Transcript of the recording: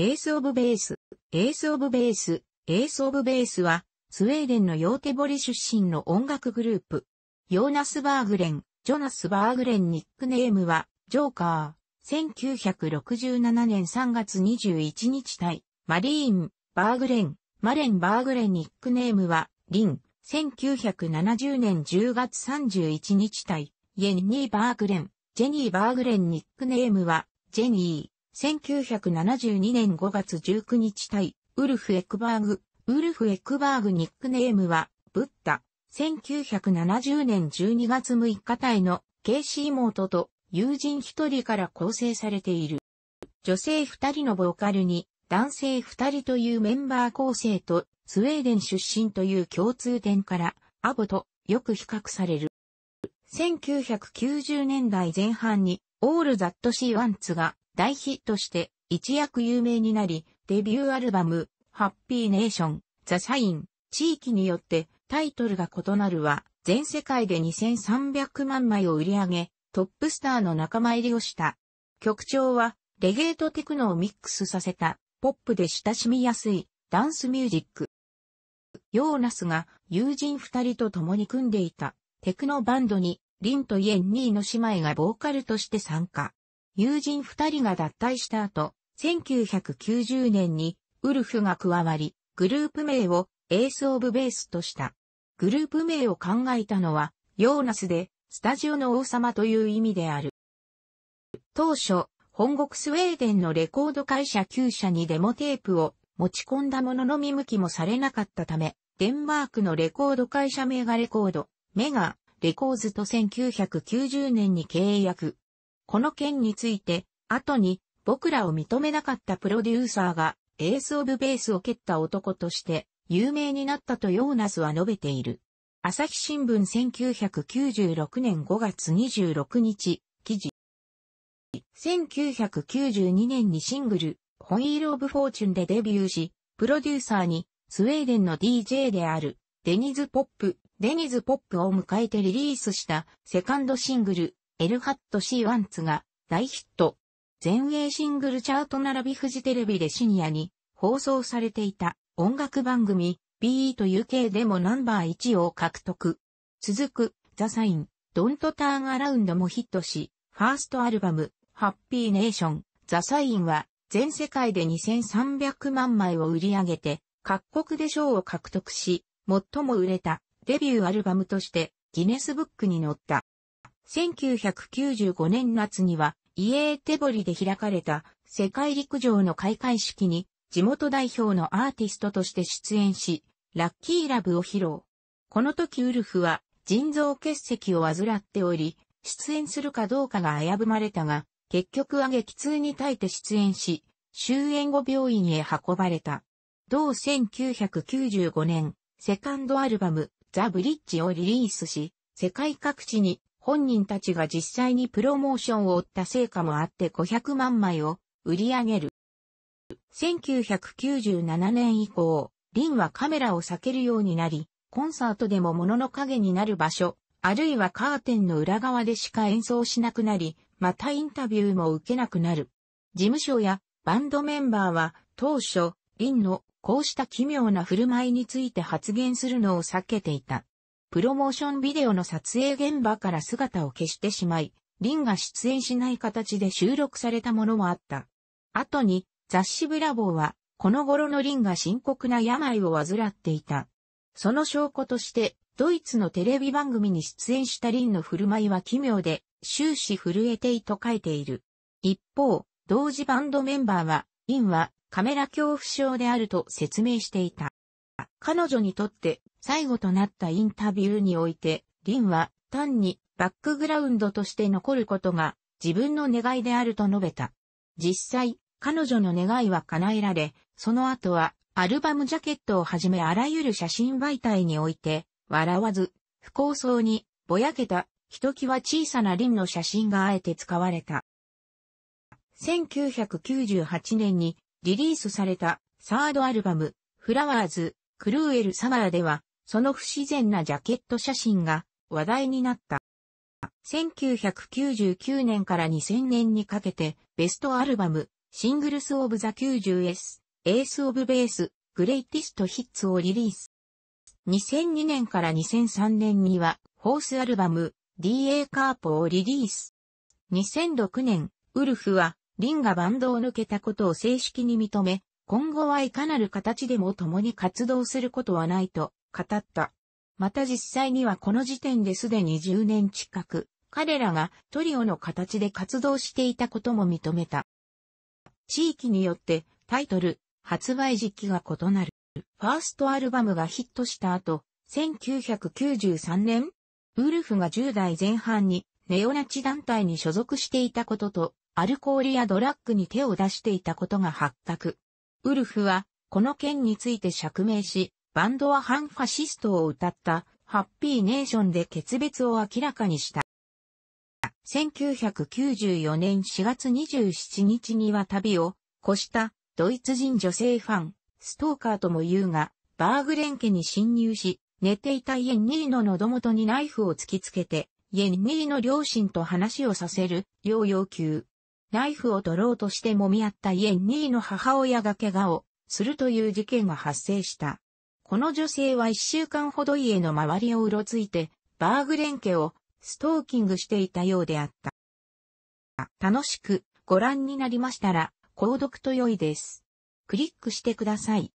エースオブベース、エースオブベース、エースオブベースは、スウェーデンのヨーテボリ出身の音楽グループ。ヨーナス・バーグレン、ジョナス・バーグレンニックネームは、ジョーカー。1967年3月21日対、マリーン、バーグレン、マレン・バーグレンニックネームは、リン。1970年10月31日対、イェニー・バーグレン、ジェニー・バーグレンニックネームは、ジェニー。1972年5月19日対、ウルフ・エクバーグ。ウルフ・エクバーグニックネームは、ブッダ。1970年12月6日対の、ケイシー妹と友人一人から構成されている。女性二人のボーカルに、男性二人というメンバー構成と、スウェーデン出身という共通点から、アボとよく比較される。1990年代前半に、オール・ザット・シー・ワンツが大ヒットして一躍有名になり、デビューアルバム、ハッピーネーション、ザ・サイン、地域によってタイトルが異なるは、全世界で2300万枚を売り上げ、トップスターの仲間入りをした。曲調は、レゲエとテクノをミックスさせた、ポップで親しみやすい、ダンスミュージック。ヨーナスが友人二人と共に組んでいた、テクノバンドに、リンとイエンニーの姉妹がボーカルとして参加。友人二人が脱退した後、1990年にウルフが加わり、グループ名をエース・オブ・ベースとした。グループ名を考えたのは、ヨーナスで、スタジオの王様という意味である。当初、本国スウェーデンのレコード会社9社にデモテープを持ち込んだものの見向きもされなかったため、デンマークのレコード会社メガレコード、メガ、レコーズと1990年に契約、この件について、後に僕らを認めなかったプロデューサーがエースオブベースを蹴った男として有名になったとヨーナスは述べている。朝日新聞1996年5月26日、記事。1992年にシングル、ホイール・オブ・フォーチュンでデビューし、プロデューサーにスウェーデンの DJ であるデニズ・ポップ、デニズ・ポップを迎えてリリースしたセカンドシングル、エルハットシー・ワンツが大ヒット。全英シングルチャート並びフジテレビでシニアに放送されていた音楽番組 BE と UK でもナンバー1を獲得。続くザサイン、ドントターンアラウンドもヒットし、ファーストアルバム、ハッピーネーション、ザサインは全世界で2300万枚を売り上げて、各国で賞を獲得し、最も売れたデビューアルバムとしてギネスブックに載った。1995年夏には、イエーテボリで開かれた世界陸上の開会式に地元代表のアーティストとして出演し、ラッキーラブを披露。この時ウルフは腎臓結石を患っており、出演するかどうかが危ぶまれたが、結局は激痛に耐えて出演し、終演後病院へ運ばれた。同1995年、セカンドアルバム、ザ・ブリッジをリリースし、世界各地に本人たちが実際にプロモーションを負った成果もあって500万枚を売り上げる。1997年以降、リンはカメラを避けるようになり、コンサートでも物の影になる場所、あるいはカーテンの裏側でしか演奏しなくなり、またインタビューも受けなくなる。事務所やバンドメンバーは当初、リンのこうした奇妙な振る舞いについて発言するのを避けていた。プロモーションビデオの撮影現場から姿を消してしまい、リンが出演しない形で収録されたものもあった。後に、雑誌ブラボーは、この頃のリンが深刻な病を患っていた。その証拠として、ドイツのテレビ番組に出演したリンの振る舞いは奇妙で、終始震えていと書いている。一方、同時バンドメンバーは、リンはカメラ恐怖症であると説明していた。彼女にとって最後となったインタビューにおいて、リンは単にバックグラウンドとして残ることが自分の願いであると述べた。実際、彼女の願いは叶えられ、その後はアルバムジャケットをはじめあらゆる写真媒体において、笑わず、不幸そうに、ぼやけた、ひときわ小さなリンの写真があえて使われた。1998年にリリースされたサードアルバム、フラワーズ、クルーエルサマーでは、その不自然なジャケット写真が話題になった。1999年から2000年にかけて、ベストアルバム、シングルスオブザ 90S、エースオブベース、グレイティストヒッツをリリース。2002年から2003年には、ホースアルバム、DA カーポをリリース。2006年、ウルフは、リンがバンドを抜けたことを正式に認め、今後はいかなる形でも共に活動することはないと語った。また実際にはこの時点ですでに10年近く、彼らがトリオの形で活動していたことも認めた。地域によってタイトル、発売時期が異なる。ファーストアルバムがヒットした後、1993年、ウルフが10代前半にネオナチ団体に所属していたことと、アルコールやドラッグに手を出していたことが発覚。ウルフは、この件について釈明し、バンドは反ファシストを歌った、ハッピーネーションで決別を明らかにした。1994年4月27日には旅を越したドイツ人女性ファン、ストーカーとも言うが、バーグレン家に侵入し、寝ていたイエンニーの喉元にナイフを突きつけて、イエンニーの両親と話をさせる、よう要求。ナイフを取ろうとして揉み合ったイエンの母親が怪我をするという事件が発生した。この女性は一週間ほど家の周りをうろついて、バーグレン家をストーキングしていたようであった。楽しくご覧になりましたら、購読と良いです。クリックしてください。